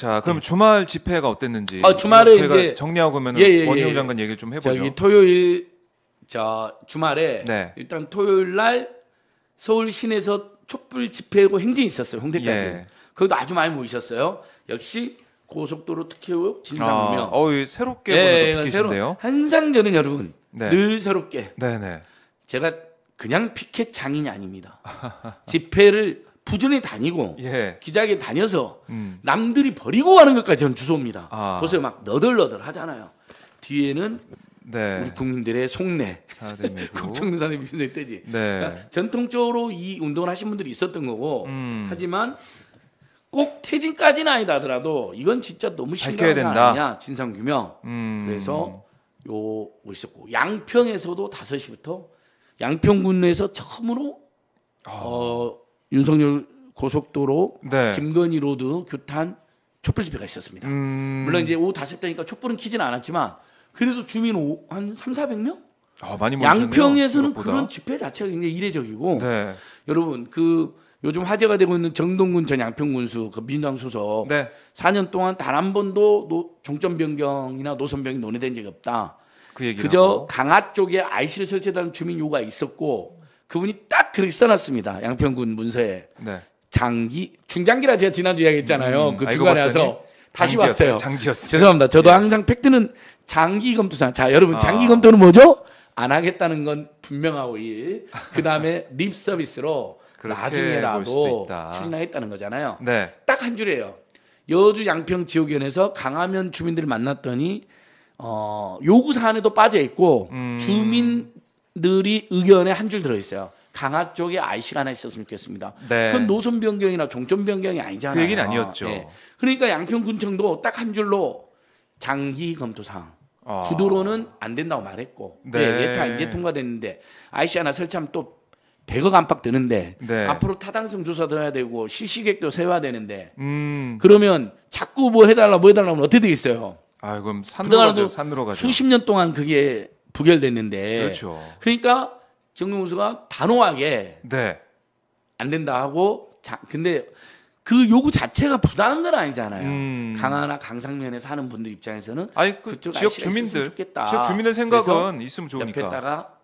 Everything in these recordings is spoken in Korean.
자, 그럼 네. 주말 집회가 어땠는지 아, 주말에 이제 정리하고 그러면 예, 예, 예 원희룡 예. 장관 얘기를 좀 해보죠. 저기 토요일 저 주말에 네. 일단 토요일 날 서울 시내에서 촛불 집회고 행진이 있었어요. 홍대까지. 예. 그것도 아주 많이 모이셨어요. 역시 고속도로 특혜 의 진상규명. 아, 어, 새롭게 보는 새로, 항상 저는 여러분 네. 늘 새롭게. 네네. 네. 제가 그냥 피켓 장인이 아닙니다. 집회를 부전에 다니고 예. 기자에 게 다녀서 음. 남들이 버리고 가는 것까지 저는 주소입니다. 아. 보세요, 막 너덜너덜 하잖아요. 뒤에는 네. 우리 국민들의 속내, 국정농산의 민생 때지. 전통적으로 이 운동을 하신 분들이 있었던 거고, 음. 하지만 꼭 퇴진까지는 아니다 하더라도 이건 진짜 너무 심각한 된 아니냐 진상 규명. 음. 그래서 요 뭐 있었고 양평에서도 5시부터 양평군에서 처음으로 아. 어, 어 윤석열 고속도로 네. 김건희 로드 규탄 촛불 집회가 있었습니다. 음... 물론 이제 오후 다섯 대니까 촛불은 키지는 않았지만 그래도 주민 오, 한 3, 400명? 아, 많이 양평에서는 그런 집회 자체가 굉장히 이례적이고 네. 여러분 그 요즘 화제가 되고 있는 정동근 전 양평군수 그 민주당 소속 네. 4년 동안 단 한 번도 노, 정점 변경이나 노선 변경이 논의된 적이 없다. 그 그저 강화 쪽에 IC를 설치해달라는 주민 요구가 있었고 그분이 딱 그렇게 써놨습니다. 양평군 문서에. 네. 장기, 중장기라 제가 지난주 이야기했잖아요. 음, 그 중간에 아, 와서 다시 왔어요. 장기였어요. 죄송합니다. 저도 예. 항상 팩트는 장기 검토상. 자, 여러분, 아. 장기 아. 검토는 뭐죠? 안 하겠다는 건 분명하고 일. 그 다음에 립 서비스로 나중에라도 추진하겠다는 거잖아요. 네. 딱 한 줄이에요. 여주 양평 지역위원회에서 강화면 주민들을 만났더니 어, 요구 사안에도 빠져 있고 음. 주민 들이 의견에 한 줄 들어 있어요. 강화 쪽에 IC가 하나 있었으면 좋겠습니다. 네. 그건 노선 변경이나 종점 변경이 아니잖아요. 그 얘기는 아니었죠. 네. 그러니까 양평군청도 딱 한 줄로 장기 검토사항. 아. 구도로는 안 된다고 말했고 예, 네. 네, 예타 이제 통과됐는데 IC 하나 설치하면 또 100억 안팎 드는데 네. 앞으로 타당성 조사도 해야 되고 실시객도 세워야 되는데 음. 그러면 자꾸 뭐 해달라 뭐 해달라 하면 어떻게 되겠어요? 아 그럼 산으로 가죠. 산으로 가죠. 수십 년 동안 그게 부결됐는데. 그렇죠. 그러니까 정경수가 단호하게 네. 안 된다 하고 자, 근데 그 요구 자체가 부당한 건 아니잖아요. 음. 강화나 강상면에 사는 분들 입장에서는 아니 그 지역 주민들 좋겠다. 지역 주민의 생각은 있으면 좋으니까. 옆에다가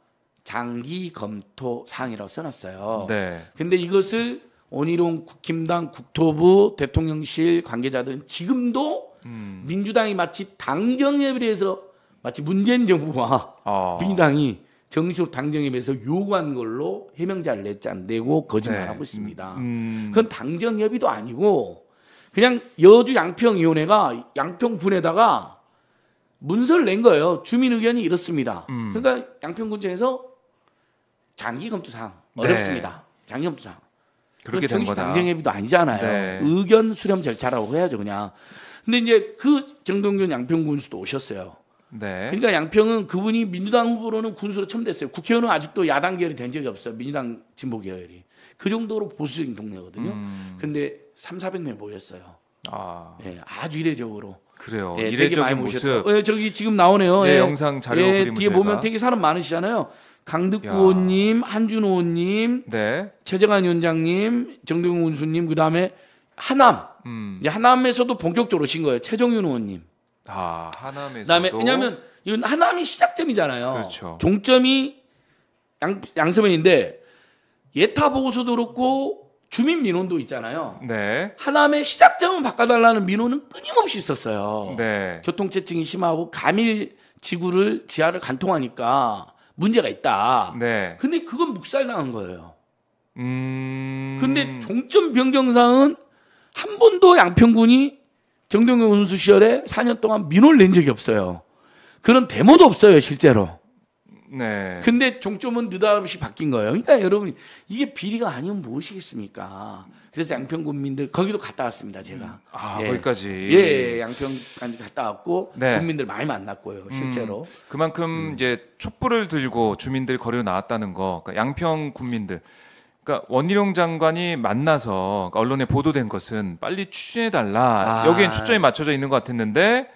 장기 검토 사항이라고 써놨어요. 네. 근데 이것을 원희룡 국힘당 국토부 대통령실 관계자들은 지금도 음. 민주당이 마치 당정협의를 서 마치 문재인 정부와 어. 아. 민당이 정식 으로 당정협의에서 요구한 걸로 해명자를 냈지 안 되고 거짓말하고 네. 있습니다. 음, 음. 그건 당정협의도 아니고 그냥 여주 양평위원회가 양평군에다가 문서를 낸 거예요. 주민 의견이 이렇습니다. 음. 그러니까 양평군청에서 장기 검토사항 네. 어렵습니다. 네. 장기 검토사항. 그렇게 정식 당정협의도 아니잖아요. 네. 의견 수렴 절차라고 해야죠 그냥. 근데 이제 그 정동균 양평군수도 오셨어요. 네. 그러니까 양평은 그분이 민주당 후보로는 군수로 처음 됐어요. 국회의원은 아직도 야당 계열이 된 적이 없어요. 민주당 진보 계열이. 그 정도로 보수적인 동네거든요. 음. 근데 3, 400명 모였어요. 아. 예, 아주 이례적으로. 그래요. 예, 이례적인 많이 모셨다. 습 예, 저기 지금 나오네요. 네, 예, 영상 자료 예, 그림을 뒤에 제가. 보면 되게 사람 많으시잖아요. 강득구 의원님, 한준호 의원님, 네. 최재관 위원장님, 정동훈 군수님, 그다음에 하남. 음. 이제 하남에서도 본격적으로 오신 거예요. 최정윤 의원님. 아 하남에서도. 그다음에 왜냐하면 이건 하남이 시작점이잖아요. 그렇죠. 종점이 양 양서면인데 예타 보고서도 그렇고 주민 민원도 있잖아요. 네. 하남의 시작점을 바꿔달라는 민원은 끊임없이 있었어요. 네. 교통체증이 심하고 가밀 지구를 지하를 관통하니까 문제가 있다. 네. 근데 그건 묵살당한 거예요. 음... 근데 종점 변경상은 한 번도 양평군이 정동영 선수 시절에 4년 동안 민원을 낸 적이 없어요. 그런 데모도 없어요, 실제로. 네. 근데 종점은 느닷없이 바뀐 거예요. 그러니까 여러분, 이게 비리가 아니면 무엇이겠습니까? 그래서 양평 군민들, 거기도 갔다 왔습니다, 제가. 음. 아, 예. 거기까지. 예, 예, 예, 양평까지 갔다 왔고, 네. 군민들 많이 만났고요, 음. 실제로. 음, 그만큼 음. 이제 촛불을 들고 주민들 거리로 나왔다는 거, 그러니까 양평 군민들. 그러니까 원희룡 장관이 만나서 그러니까 언론에 보도된 것은 빨리 추진해 달라 아. 여기엔 초점이 맞춰져 있는 것 같았는데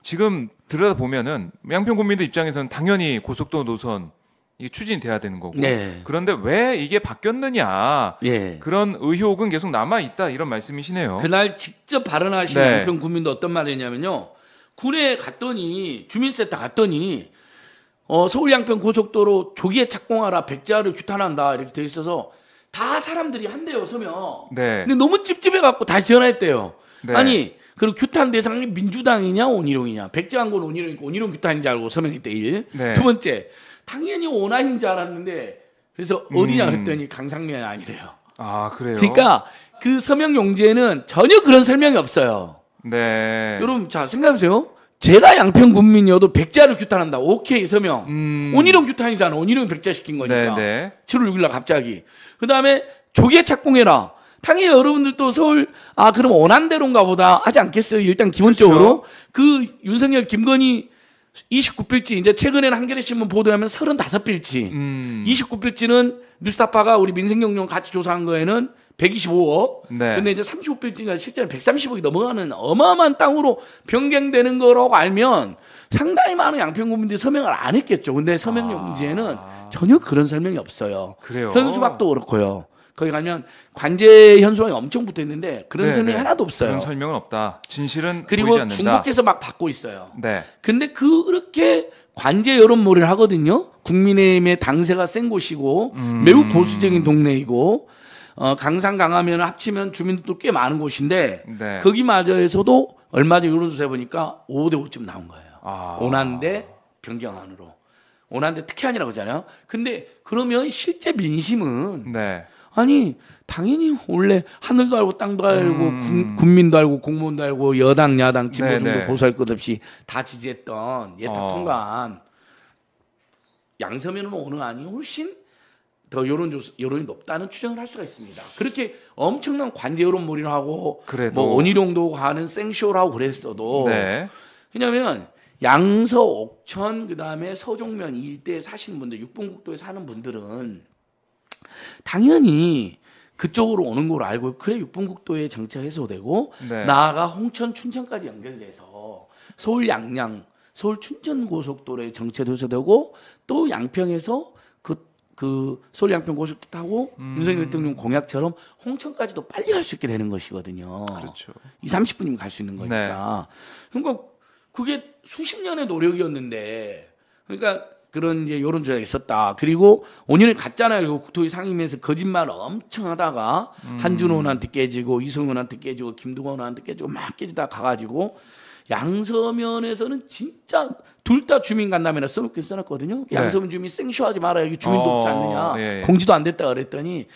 지금 들여다 보면은 양평 국민들 입장에서는 당연히 고속도로 노선 이 추진돼야 되는 거고 네. 그런데 왜 이게 바뀌었느냐 네. 그런 의혹은 계속 남아 있다 이런 말씀이시네요. 그날 직접 발언하신 네. 양평 국민도 어떤 말이냐면요 군에 갔더니 주민센터 갔더니 어, 서울 양평 고속도로 조기에 착공하라 백제화를 규탄한다 이렇게 돼 있어서 다 사람들이 한대요 서면. 네. 근데 너무 찝찝해 갖고 다시 전화했대요. 네. 아니 그리고 규탄 대상이 민주당이냐 온희룡이냐 백제한건 온희룡이고 온희룡 규탄인 줄 알고 서명이 때 일. 네. 두 번째 당연히 온화인 줄 알았는데 그래서 어디냐 음. 그랬더니 강상면이 아니래요. 아 그래요. 그러니까 그 서명 용지에는 전혀 그런 설명이 없어요. 네. 여러분 자 생각해보세요. 제가 양평 군민이어도 백자를 규탄한다. 오케이, 서명. 음. 온일은 규탄이잖아. 온일은 백자 시킨 거니까. 네네. 7월 6일 날 갑자기. 그 다음에 조기에 착공해라. 당연히 여러분들도 서울 아 그럼 원한대로인가 보다 하지 않겠어요. 일단 기본적으로 그렇죠. 그 윤석열 김건희 29필지 이제 최근에는 한겨레 신문 보도하면 35필지. 음. 29필지는 뉴스타파가 우리 민생경영 같이 조사한 거에는 125억. 네. 근데 이제 35빌딩이 실제로 130억이 넘어가는 어마어마한 땅으로 변경되는 거라고 알면 상당히 많은 양평 군민들이 서명을 안 했겠죠. 근데 서명 용지에는 아. 전혀 그런 설명이 없어요. 그래요. 현수막도 그렇고요. 거기 가면 관제 현수막이 엄청 붙어 있는데 그런 네, 설명이 네. 하나도 없어요. 그런 설명은 없다. 진실은 그리고 중국에서 막 받고 있어요. 네. 근데 그렇게 관제 여론몰이를 하거든요. 국민의힘의 당세가 센 곳이고 음... 매우 보수적인 동네이고 어, 강산 강하면 합치면 주민도 꽤 많은 곳인데 네. 거기마저에서도 얼마 전 여론조사 해보니까 5대 5쯤 나온 거예요. 아. 오난대 변경안으로 오난대 특혜안이라고 하잖아요. 근데 그러면 실제 민심은 네. 아니 당연히 원래 하늘도 알고 땅도 알고 음. 군, 민도 알고 공무원도 알고 여당 야당 진보중도 네, 네. 보수할 것 없이 다 지지했던 예탁 어. 통관 양서면은 어느 안이 훨씬 더 여론 조사 여론이 높다는 추정을 할 수가 있습니다. 그렇게 엄청난 관제 여론 몰이를 하고 뭐 원희룡도 가는 생쇼라고 그랬어도 네. 왜냐하면 양서 옥천 그다음에 서종면 일대 사시는 분들 육봉국도에 사는 분들은 당연히 그쪽으로 오는 걸 알고 그래 육봉국도에 정체 해소되고 네. 나아가 홍천 춘천까지 연결돼서 서울 양양 서울 춘천 고속도로에 정체도 해소되고 또 양평에서 그 서울 양평 고속도 타고 음. 윤석열 대통령 공약처럼 홍천까지도 빨리 갈 수 있게 되는 것이거든요. 그렇죠. 이 30분이면 갈 수 있는 거니까. 네. 그러니까 그게 수십 년의 노력이었는데 그러니까 그런 이제 요런 조약이 있었다. 그리고 5년을 갔잖아요. 그리고 국토위 상임위에서 거짓말 엄청 하다가 음. 한준호 의원한테 깨지고 이성훈 의원한테 깨지고 김두관 의원한테 깨지고 막 깨지다 가가지고 양서면에서는 진짜 둘 다 주민 간담회나 써놓긴 써놨거든요. 네. 양서면 주민 생쇼하지 마라 여기 주민도 없지 어, 않느냐 네. 공지도 안 됐다 그랬더니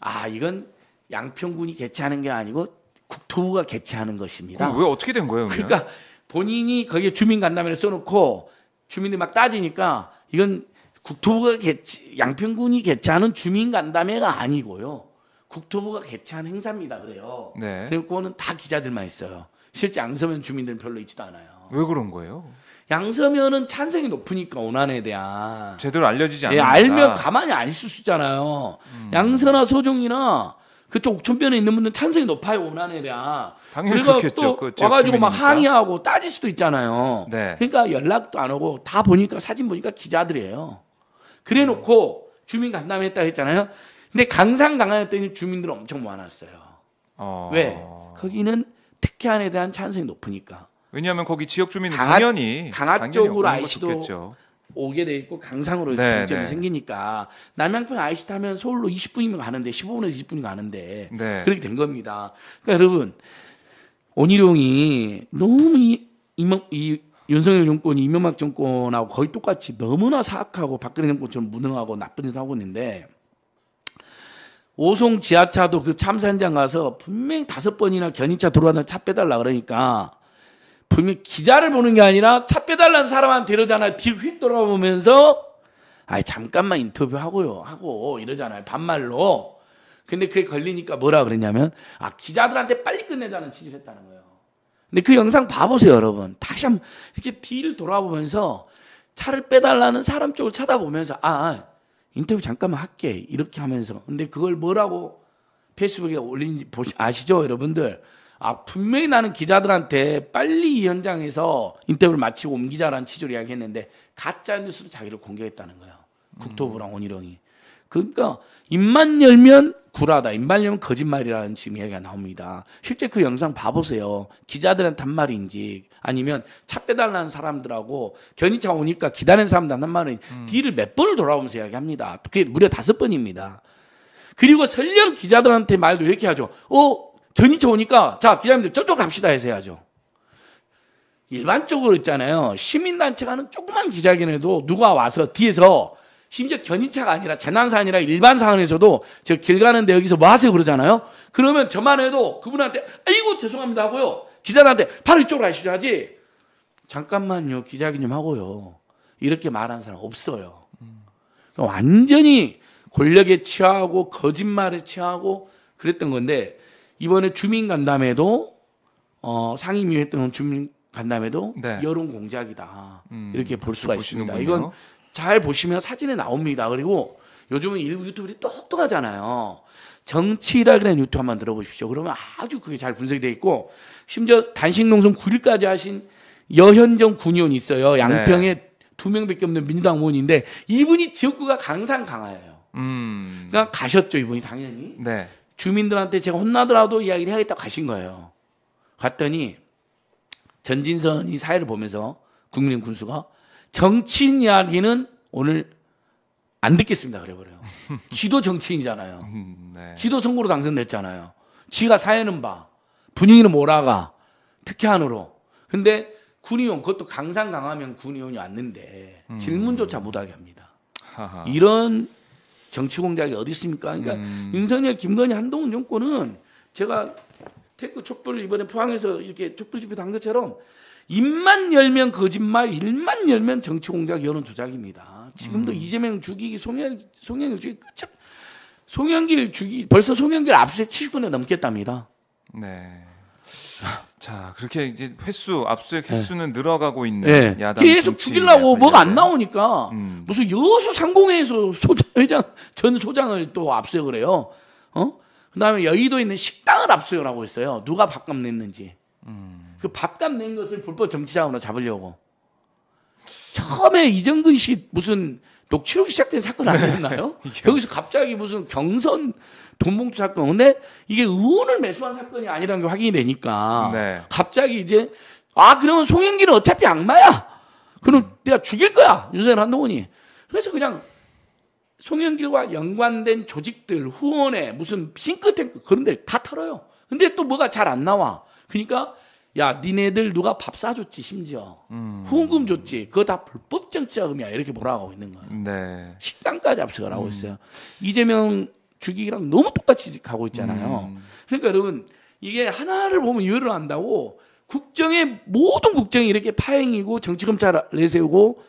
아 이건 양평군이 개최하는 게 아니고 국토부가 개최하는 것입니다. 어, 왜 어떻게 된 거예요? 그러 그러니까 본인이 거기에 주민 간담회를 써놓고 주민들이 막 따지니까 이건 국토부가 개최, 양평군이 개최하는 주민 간담회가 아니고요. 국토부가 개최한 행사입니다. 그래요. 네. 그리고 그거는 다 기자들만 있어요. 실제 양서면 주민들은 별로 있지도 않아요. 왜 그런 거예요? 양서면은 찬성이 높으니까 원안에 대한 제대로 알려지지 예, 않는다. 예, 알면 가만히 안 있을 수 있잖아요. 음. 양서나 소종이나 그쪽 옥천변에 있는 분들 찬성이 높아요 원안에 대한. 당연히 그렇겠죠. 그 와가지고 막 항의하고 따질 수도 있잖아요. 네. 그러니까 연락도 안 오고 다 보니까 사진 보니까 기자들이에요. 그래놓고 주민 간담회했다 했잖아요. 근데 강산 강화했더니 주민들 엄청 많았어요. 어... 왜? 거기는 특혜안에 대한 찬성이 높으니까. 왜냐하면 거기 지역 주민은 강하, 당연히 강압적으로아이 c 도 오게 돼 있고 강상으로 네, 중점이 네. 생기니까 남양평 이 c 타면 서울로 20분이면 가는데 15분에서 20분이 가는데 네. 그렇게 된 겁니다. 그러니까 여러분 원희룡이 너무 이, 이이 윤석열 정권이 이명박 정권하고 거의 똑같이 너무나 사악하고 박근혜 정권처럼 무능하고 나쁜 짓을 하고 있는데 오송 지하차도 그 참사 현장 가서 분명히 다섯 번이나 견인차 들어왔는 차 빼달라 그러니까 분명히 기자를 보는 게 아니라 차 빼달라는 사람한테 이러잖아요. 뒤휙 돌아보면서 아이 잠깐만 인터뷰하고요 하고 이러잖아요 반말로 근데 그게 걸리니까 뭐라 그랬냐면 아 기자들한테 빨리 끝내자는 취지를 했다는 거예요 근데 그 영상 봐보세요 여러분 다시 한번 이렇게 뒤를 돌아보면서 차를 빼달라는 사람 쪽을 쳐다보면서 아, 아 인터뷰 잠깐만 할게. 이렇게 하면서. 근데 그걸 뭐라고 페이스북에 올린지 보시, 아시죠? 여러분들. 아, 분명히 나는 기자들한테 빨리 이 현장에서 인터뷰를 마치고 옮기자라는 취지로 이야기했는데 가짜뉴스로 자기를 공격했다는 거예요. 국토부랑 원희룡이. 음. 그러니까 입만 열면 구라다, 인발이은 거짓말이라는 지금 이야기가 나옵니다. 실제 그 영상 봐보세요. 기자들한테한말인지 아니면 착대달라는 사람들하고 견인차 오니까 기다리는 사람들 한말은 음. 뒤를 몇 번을 돌아오면서 이야기합니다. 그게 무려 다섯 번입니다. 그리고 설령 기자들한테 말도 이렇게 하죠. 어, 견인차 오니까 자, 기자님들 저쪽 갑시다 해서 해야죠. 일반적으로 있잖아요. 시민단체가 는 조그만 기자회견에도 누가 와서 뒤에서 심지어 견인차가 아니라 재난사안이라 일반 상황에서도 저 길 가는데 여기서 뭐 하세요 그러잖아요. 그러면 저만 해도 그분한테 아이고 죄송합니다 하고요. 기자한테 바로 이쪽으로 가시죠 하지. 잠깐만요 기자기님 하고요. 이렇게 말하는 사람 없어요. 완전히 권력에 취하고 거짓말에 취하고 그랬던 건데 이번에 주민 간담회도 어, 상임위 했던 주민 간담회도 네. 여론 공작이다 음, 이렇게 볼 수가 있습니다. 보시는군요. 이건 잘 보시면 사진에 나옵니다. 그리고 요즘은 일부 유튜브들이 똑똑하잖아요. 정치라그는 유튜브 한번 들어보십시오. 그러면 아주 그게 잘 분석이 돼 있고 심지어 단식 농성 9일까지 하신 여현정 군의원이 있어요. 네. 양평에 네. 두 명밖에 없는 민주당 의원인데 이분이 지역구가 강상 강화예요. 음. 그러니까 가셨죠 이분이 당연히. 네. 주민들한테 제가 혼나더라도 이야기를 해야겠다고 가신 거예요. 갔더니 전진선이 사회를 보면서 국민의 군수가 정치인 이야기는 오늘 안 듣겠습니다. 그래버려요. 지도 정치인이잖아요. 음, 네. 지도 선거로 당선됐잖아요. 지가 사회는 봐. 분위기는 몰아가. 특혜안으로. 근데 군의원, 그것도 강상 강하면 군의원이 왔는데 음. 질문조차 못하게 합니다. 하하. 이런 정치 공작이 어디 있습니까? 그러니까 음. 윤석열, 김건희, 한동훈 정권은 제가 태극 촛불 을 이번에 포항에서 이렇게 촛불 집회 단 것처럼 입만 열면 거짓말, 일만 열면 정치 공작, 여론 조작입니다. 지금도 음. 이재명 죽이기, 송영, 송영길 죽이기 끝 송영길 죽이 벌써 송영길 압수수 70건에 넘겠답니다. 네. 자 그렇게 이제 횟수 압수수 네. 횟수는 네. 늘어가고 있는 네. 야당 계속 죽이려고 뭐가 안 나오니까 음. 무슨 여수 상공회에서 소장 회장 전 소장을 또 압수수색을 요 어? 그다음에 여의도에 있는 식당을 압수수색고 있어요. 누가 밥값 냈는지. 음. 그 밥값 낸 것을 불법 정치자금으로 잡으려고. 처음에 이정근 씨 무슨 녹취록이 시작된 사건 아니었나요? 여기서 갑자기 무슨 경선 돈봉투 사건. 근데 이게 의원을 매수한 사건이 아니라는 게 확인이 되니까 네. 갑자기 이제 아 그러면 송영길은 어차피 악마야. 그럼 음. 내가 죽일 거야 윤석열 한동훈이. 그래서 그냥 송영길과 연관된 조직들 후원에 무슨 싱크탱크 그런 데 다 털어요. 근데 또 뭐가 잘 안 나와. 그러니까 야 니네들 누가 밥 사줬지 심지어 음. 후원금 줬지 그거 다 불법 정치자금이야 이렇게 몰아가고 있는 거야 네. 식당까지 압수를 하고 음. 있어요 이재명 죽이기랑 너무 똑같이 가고 있잖아요 음. 그러니까 여러분 이게 하나를 보면 이유를 안다고 국정의 모든 국정이 이렇게 파행이고 정치검찰 내세우고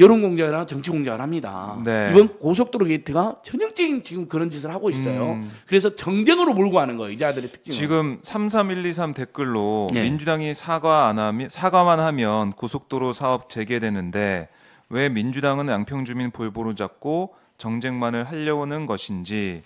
여론 공작이 하나 정치 공작을 합니다. 네. 이번 고속도로 게이트가 전형적인 지금 그런 짓을 하고 있어요. 음. 그래서 정쟁으로 몰고 가는 거예요. 이제 아들의 특징. 지금 33123 댓글로 네. 민주당이 사과 안 하면 사과만 하면 고속도로 사업 재개되는데 왜 민주당은 양평 주민 볼보로 잡고 정쟁만을 하려는 것인지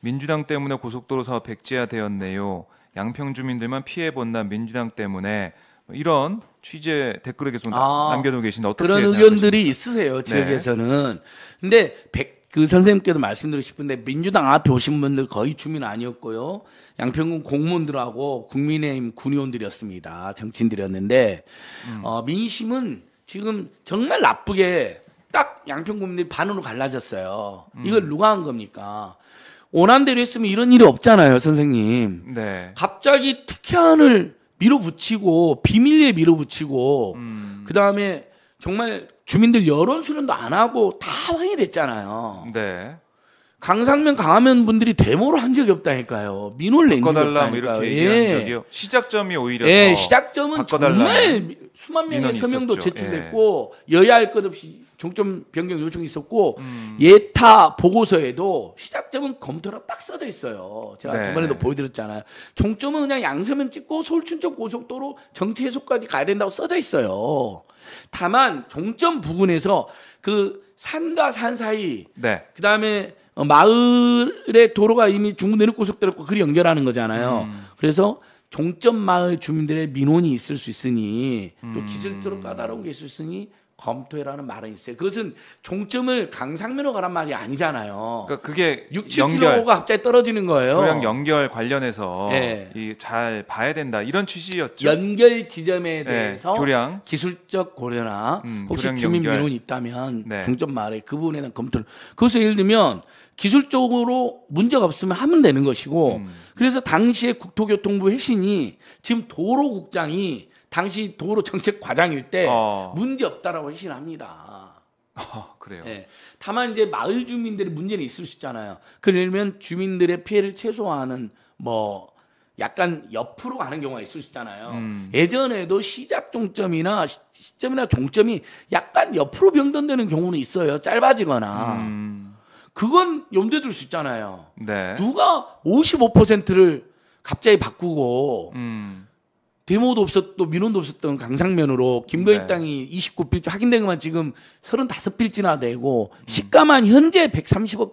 민주당 때문에 고속도로 사업 백지화 되었네요. 양평 주민들만 피해 본다 민주당 때문에 이런 취재 댓글에 계속 아, 남겨놓고 계신데 어떻게 그런 의견들이 있으세요 지역에서는. 네. 근데 백, 그 선생님께도 말씀드리고 싶은데 민주당 앞에 오신 분들 거의 주민 아니었고요. 양평군 공무원들하고 국민의힘 군의원들이었습니다. 정치인들이었는데 음. 어, 민심은 지금 정말 나쁘게 딱 양평 국민들이 반으로 갈라졌어요. 음. 이걸 누가 한 겁니까? 원한대로 했으면 이런 일이 없잖아요, 선생님. 네. 갑자기 특혜안을 밀어붙이고 비밀리에 밀어붙이고 음. 그 다음에 정말 주민들 여론 수련도 안 하고 다 황해됐잖아요. 네. 강상면 강화면 분들이 데모를 한 적이 없다니까요. 민원을 낸 적이 없다니까요. 예. 시작점이 오히려 예, 시작점은 정말 수만 명의 서명도 예. 제출됐고 예. 여야 할 것 없이 종점 변경 요청이 있었고 음. 예타 보고서에도 시작점은 검토라 딱 써져 있어요. 제가 네. 저번에도 보여드렸잖아요. 종점은 그냥 양서면 찍고 서울 춘천 고속도로 정체 해소까지 가야 된다고 써져 있어요. 다만 종점 부근에서 그 산과 산 사이 네. 그다음에 어, 마을의 도로가 이미 중부 내륙 고속도로고 그리 연결하는 거잖아요. 음. 그래서 종점 마을 주민들의 민원이 있을 수 있으니 또기술적으로 음. 까다로운 게 있을 수 있으니 검토해라는 말은 있어요. 그것은 종점을 강상면으로 가란 말이 아니잖아요. 그러니까 그게 6, 7km가 갑자기 떨어지는 거예요. 고양 연결 관련해서 네. 예. 이잘 봐야 된다 이런 취지였죠. 연결 지점에 예, 대해서 네. 교량 기술적 고려나 음, 혹시 주민 연결. 민원이 있다면 네. 중점 말에 그 부분에 대한 검토를 그것을 예를 들면 기술적으로 문제가 없으면 하면 되는 것이고 음. 그래서 당시에 국토교통부 회신이 지금 도로국장이 당시 도로 정책 과장일 때 어. 문제 없다라고 신합니다. 어, 아, 그래요. 예. 다만 이제 마을 주민들의 문제는 있을 수 있잖아요. 그러면 주민들의 피해를 최소화하는 뭐 약간 옆으로 가는 경우가 있을 수 있잖아요. 음. 예전에도 시작 종점이나 시, 점이나 종점이 약간 옆으로 변동되는 경우는 있어요. 짧아지거나. 음. 그건 염두에 둘 수 있잖아요. 네. 누가 55%를 갑자기 바꾸고 음. 데모도 없었고 민원도 없었던 강상면으로 김건희 네. 땅이 29필지 확인된 것만 지금 35필지나 되고 음. 시가만 현재 130억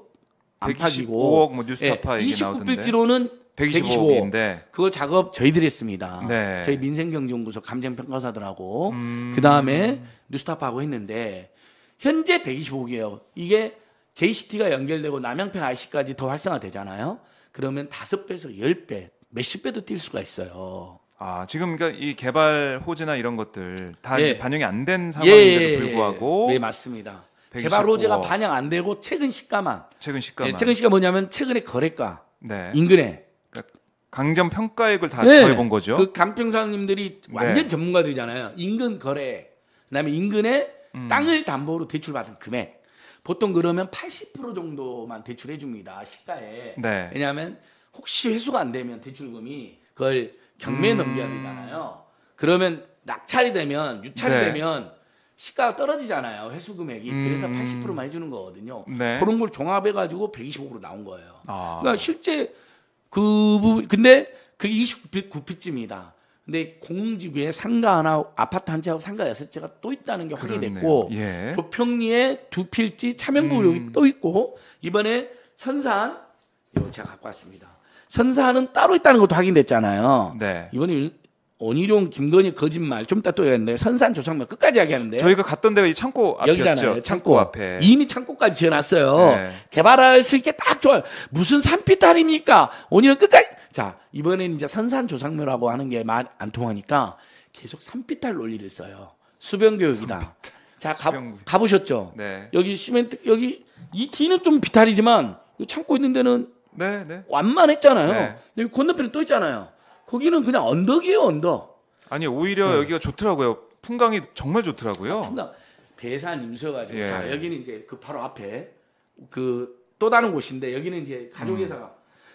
안팎이고 125억 뭐 뉴스타파 예, 네, 29필지로는 125억인데 그거 작업 저희들이 했습니다. 네. 저희 민생경제연구소 감정평가사들하고 음. 그 다음에 뉴스타파하고 했는데 현재 125억이에요. 이게 JCT가 연결되고 남양평 IC까지 더 활성화되잖아요. 그러면 5배에서 10배, 몇십 배도 뛸 수가 있어요. 아 지금 그러니까 이 개발 호재나 이런 것들 다 예. 반영이 안된 예, 상황인데도 예, 예, 예, 불구하고 네 맞습니다. 개발 호재가 반영 안 되고 최근 시가만 최근 예, 시가만 최근 시가 뭐냐면 최근의 거래가 네. 인근에 그러니까 강점 평가액을 다 네. 더해본 거죠. 그 감평사님들이 완전 네. 전문가들이잖아요. 인근 거래 그다음에 인근에 음. 땅을 담보로 대출받은 금액 보통 그러면 80% 정도만 대출해 줍니다 시가에 네. 왜냐하면 혹시 회수가 안 되면 대출금이 그걸 경매 음. 넘겨야 되잖아요. 그러면 낙찰이 되면 유찰이 네. 되면 시가가 떨어지잖아요. 회수 금액이. 음. 그래서 80%만 해주는 거거든요. 네. 그런 걸 종합해가지고 125억으로 나온 거예요. 아. 그러니까 실제 그 부분, 근데 그게 29피쯤이다. 근데 공지구에 상가 하나, 아파트 한 채하고 상가 여섯 채가 또 있다는 게 확인됐고, 예. 조평리에 두 필지 차명구역이 음. 또 있고, 이번에 선산, 이거 제가 갖고 왔습니다. 선사는 따로 있다는 것도 확인됐잖아요. 네. 이번에 온희룡 김건희 거짓말 좀 이따 또 얘기하는데 선산 조상면 끝까지 이야기하는데 저희가 갔던 데가 이 창고 앞이었죠. 창고. 창고, 앞에 이미 창고까지 지어놨어요. 네. 개발할 수 있게 딱 좋아요. 무슨 산피탈입니까 원희룡 끝까지 자 이번엔 이제 선산 조상묘라고 하는 게 말 안 통하니까 계속 산피탈 논리를 써요. 수변 교육이다. 산비탈. 자 수병... 가, 보셨죠 네. 여기 시멘트 여기 이 뒤는 좀 비탈이지만 창고 있는 데는 네, 네. 완만했잖아요. 네. 근데 건너편에 또 있잖아요. 거기는 그냥 언덕이에요, 언덕. 아니 오히려 네. 여기가 좋더라고요. 풍광이 정말 좋더라고요. 아, 풍광 배산 임서가지고 예. 자 여기는 이제 그 바로 앞에 그 또 다른 곳인데 여기는 이제 가족회사가 음.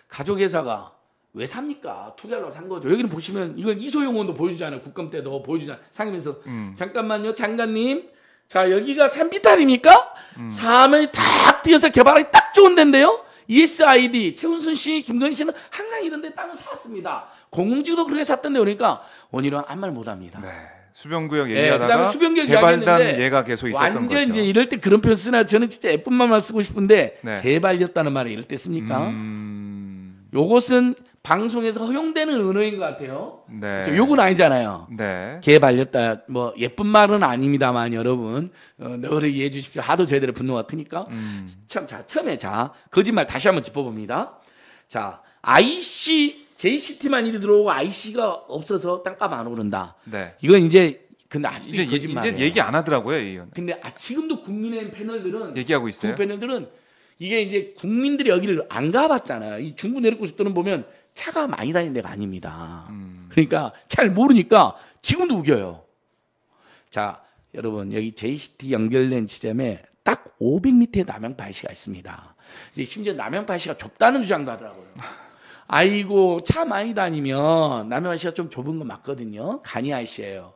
가족회사가 왜 삽니까? 투자로 산 거죠. 여기는 보시면 이건 이소용원도 보여주잖아요. 국감 때도 보여주잖아요. 상임에서 음. 잠깐만요, 장관님. 자 여기가 산비탈입니까? 음. 사면이 탁 뛰어서 개발하기 딱 좋은 데인데요. ESID, 최훈순 씨, 김건희 씨는 항상 이런 데 땅을 사왔습니다 공공지구도 그렇게 샀던데 그러니까 원희룡 아무 말 못합니다. 네. 수변구역 예, 얘기하다가 네, 수변구역 개발단 얘가 계속 있었던 완 거죠. 완전 이제 이럴 때 그런 표현 쓰나 저는 진짜 예쁜 말만 쓰고 싶은데 네. 개발이었다는 말을 이럴 때 씁니까? 음... 요것은 방송에서 허용되는 언어인것 같아요. 네. 그렇죠? 욕은 아니잖아요. 네. 개 발렸다. 뭐 예쁜 말은 아닙니다만 여러분 어, 너를 이해해 주십시오. 하도 저희들의 분노가 크니까. 음. 참, 자 처음에 자 거짓말 다시 한번 짚어봅니다. 자 IC JCT만 일이 들어오고 IC가 없어서 땅값 안 오른다. 네. 이건 이제 근데 아직 이제 예, 거짓말이에요. 이제 얘기 안 하더라고요 이건. 근데 아, 지금도 국민의 패널들은 얘기하고 있어요. 패널들은 이게 이제 국민들이 여기를 안 가봤잖아요. 이 중부 내륙고속도로 보면 차가 많이 다니는 데가 아닙니다. 음. 그러니까 잘 모르니까 지금도 우겨요. 자, 여러분 여기 JCT 연결된 지점에 딱 500m의 남양 발시가 있습니다. 이제 심지어 남양 발시가 좁다는 주장도 하더라고요. 아이고 차 많이 다니면 남양 발시가 좀 좁은 거 맞거든요. 간이 아시예요.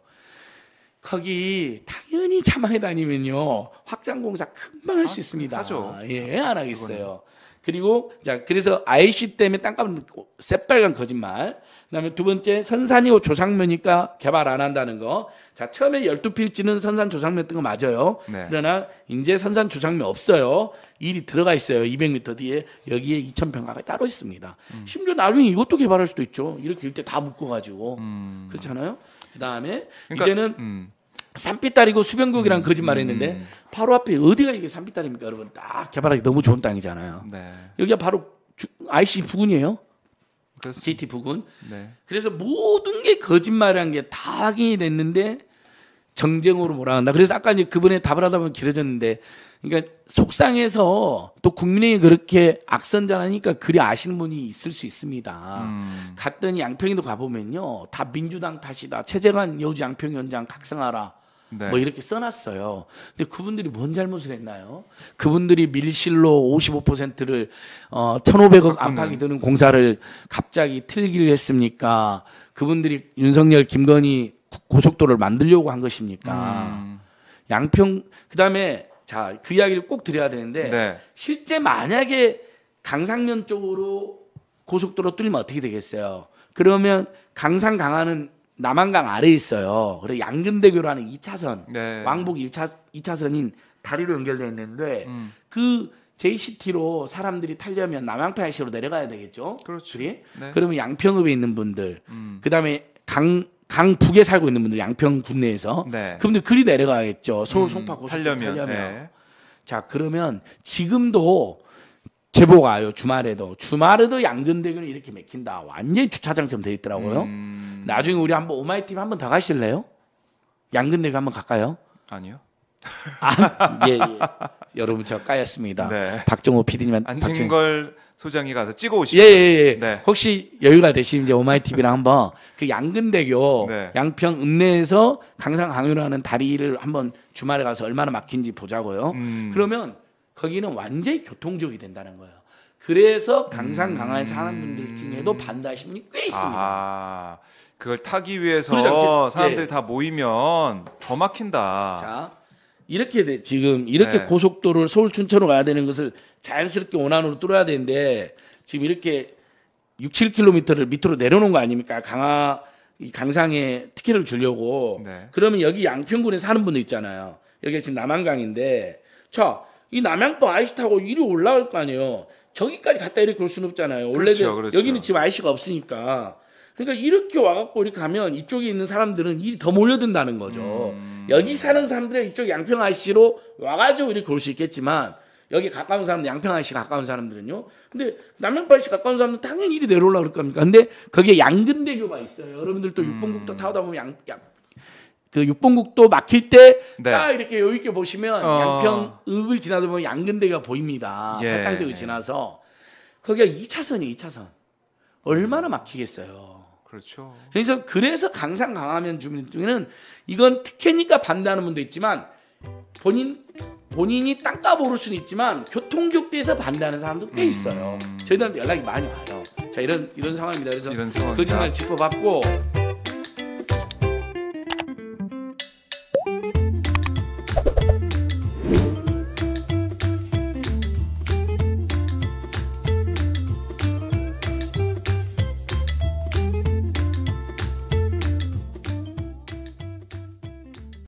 거기 당연히 차망에 다니면요 확장 공사 금방 할수 아, 있습니다. 하죠. 예, 안 하겠어요. 그리고 자 그래서 IC 때문에 땅값은 새빨간 거짓말. 그다음에 두 번째 선산이고 조상묘니까 개발 안 한다는 거. 자 처음에 열두 필지는 선산 조상묘였던 거 맞아요. 네. 그러나 이제 선산 조상묘 없어요. 일이 들어가 있어요. 200m 뒤에 여기에 2,000평가가 따로 있습니다. 음. 심지어 나중에 이것도 개발할 수도 있죠. 이렇게 일대 다 묶어 가지고 음. 그렇잖아요. 그다음에 그러니까, 이제는 음. 산빛딸이고 수변국이랑 음, 거짓말 을 음, 했는데 음. 바로 앞에 어디가 이게 산빛딸입니까 여러분 딱 개발하기 너무 좋은 땅이잖아요 네. 여기가 바로 주, IC 부근이에요 그렇습니다. GT 부근 네. 그래서 모든 게 거짓말이란 게다 확인이 됐는데 정쟁으로 몰아간다 그래서 아까 이제 그분의 답을 하다 보면 길어졌는데 그러니까 속상해서 또 국민의힘이 그렇게 악선전하니까 그리 아시는 분이 있을 수 있습니다. 음. 갔더니 양평에도 가보면요. 다 민주당 탓이다. 체제관 여주 양평현장 각성하라. 네. 뭐 이렇게 써놨어요. 근데 그분들이 뭔 잘못을 했나요? 그분들이 밀실로 55%를 어, 1,500억 안팎이 드는 공사를 갑자기 틀기를 했습니까? 그분들이 윤석열, 김건희 고속도로를 만들려고 한 것입니까? 음. 양평 그다음에 자그 이야기를 꼭 드려야 되는데 네. 실제 만약에 강상면 쪽으로 고속도로 뚫리면 어떻게 되겠어요? 그러면 강산 강화는 남한강 아래에 있어요. 그래 양금대교로하는 2차선 네. 왕복 1차 2차선인 다리로 연결돼 있는데 음. 그 JCT로 사람들이 타려면 남양팔시로 내려가야 되겠죠. 그렇죠. 네. 그러면 양평읍에 있는 분들, 음. 그다음에 강 강북에 살고 있는 분들 양평 군내에서 네. 그분들 그리 내려가겠죠. 서울 송파 음, 고속 타려면. 타려면. 네. 자 그러면 지금도 제보가 요 주말에도 주말에도 양근대교는 이렇게 맥힌다 완전히 주차장처럼 돼 있더라고요 음. 나중에 우리 한번 오마이 팀 한번 더 가실래요? 양근대교 한 번 갈까요? 아니요. 아, 예, 예. 여러분 저 까였습니다. 네. 박정호 p d 님 안진걸 소장이 가서 찍어 오시죠. 예, 예, 예. 네. 혹시 여유가 되시면 이제 오마이 TV랑 한번 그 양근대교 네. 양평 읍내에서 강상 강유라는 다리를 한번 주말에 가서 얼마나 막힌지 보자고요. 음. 그러면 거기는 완전히 교통지이 된다는 거예요. 그래서 강산 강화에 사는 분들 중에도 반대하시는 분이 꽤 있습니다. 아, 그걸 타기 위해서 예. 사람들이 예. 다 모이면 더 막힌다. 자, 이렇게 돼, 지금 이렇게 네. 고속도로를 서울 춘천으로 가야 되는 것을 자연스럽게 원안으로 뚫어야 되는데 지금 이렇게 6, 7km를 밑으로 내려놓은 거 아닙니까? 강하 이 강상에 특혜를 주려고. 네. 그러면 여기 양평군에 사는 분들 있잖아요. 여기 지금 남한강인데 자, 이 남양도 아이스 타고 이리 올라갈 거 아니에요. 저기까지 갔다 이렇게 올 수는 없잖아요. 원래 그렇죠, 그렇죠. 여기는 지금 아이스가 없으니까 그러니까 이렇게 와갖고 이렇게 가면 이쪽에 있는 사람들은 일이 더 몰려든다는 거죠. 음. 여기 사는 사람들은 이쪽 양평아씨로 와가지고 이렇게 올 수 있겠지만 여기 가까운 사람 양평아씨 가까운 사람들은요. 근데 남양파씨 가까운 사람들 당연히 일이 내려올라 그럴 겁니까? 근데 거기에 양근대교가 있어요. 여러분들 또 육봉국도 음. 타다 보면 양, 양, 그 육봉국도 막힐 때딱 네. 이렇게 여유 있게 보시면 어. 양평읍을 지나다 보면 양근대가 교 보입니다. 예. 팔당대교 지나서 거기가 2차선이 에요 2차선. 얼마나 막히겠어요. 그렇죠. 그래서 그래서 강상 강하면 주민 중에는 이건 특혜니까 반대하는 분도 있지만 본인 본인이 땅값 오를 수는 있지만 교통격대에서 반대하는 사람도 꽤 음. 있어요. 음. 저희들한테 연락이 많이 와요. 자 이런 이런 상황입니다. 그래서 이런 상황입니다. 거짓말 짚어봤고.